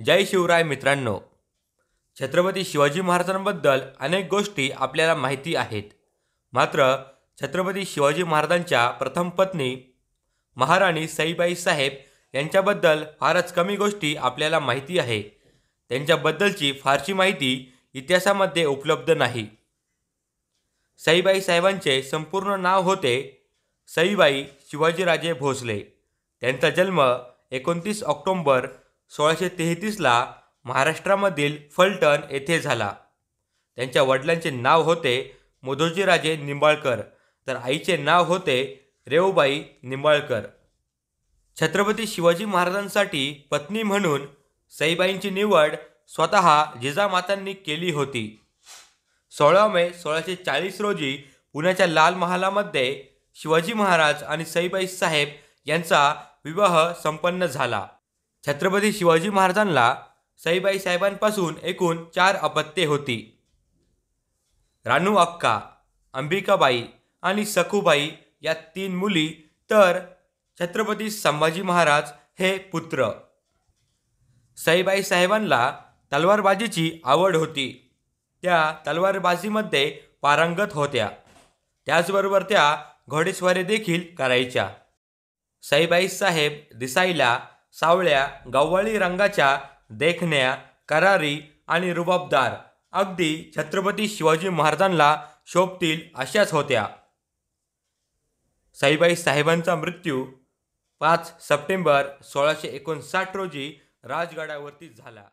जय शिवराय मित्रांनो छत्रपती शिवाजी महाराजांबद्दल अनेक गोष्टी आपल्याला माहिती आहेत मात्र छत्रपती शिवाजी महाराजांच्या प्रथम पत्नी महाराणी सईबाई साहेब यांच्याबद्दल फारच कमी गोष्टी आपल्याला माहिती आहे त्यांच्याबद्दलची फारशी माहिती इतिहासामध्ये उपलब्ध नाही सईबाई साहेबांचे संपूर्ण नाव होते सईबाई शिवाजीराजे भोसले त्यांचा जन्म एकोणतीस ऑक्टोंबर सोळाशे तेहतीसला महाराष्ट्रामधील फलटण येथे झाला त्यांच्या वडिलांचे नाव होते मधोजीराजे निंबाळकर तर आईचे नाव होते रेवबाई निंबाळकर छत्रपती शिवाजी महाराजांसाठी पत्नी म्हणून सईबाईंची निवड स्वतः जिजामातांनी केली होती सोळा मे सोळाशे चाळीस रोजी पुण्याच्या लाल महालामध्ये शिवाजी महाराज आणि सईबाई साहेब यांचा विवाह संपन्न झाला छत्रपती शिवाजी महाराजांना साईबाई साहेबांपासून एकूण चार अपत्ये होती रानू अक्का अंबिकाबाई आणि सखूबाई या तीन मुली तर छत्रपती संभाजी महाराज हे पुत्र साईबाई साहेबांना तलवारबाजीची आवड होती त्या तलवारबाजीमध्ये पारंगत होत्या त्याचबरोबर त्या घोडेस्वारी देखील करायच्या साईबाई साहेब दिसाईला सावळ्या गव्हाळी रंगाच्या देखण्या करारी आणि रुबाबदार अगदी छत्रपती शिवाजी महाराजांना शोभतील अशाच होत्या साईबाई साहेबांचा मृत्यू पाच सप्टेंबर सोळाशे एकोणसाठ रोजी राजगडावरती झाला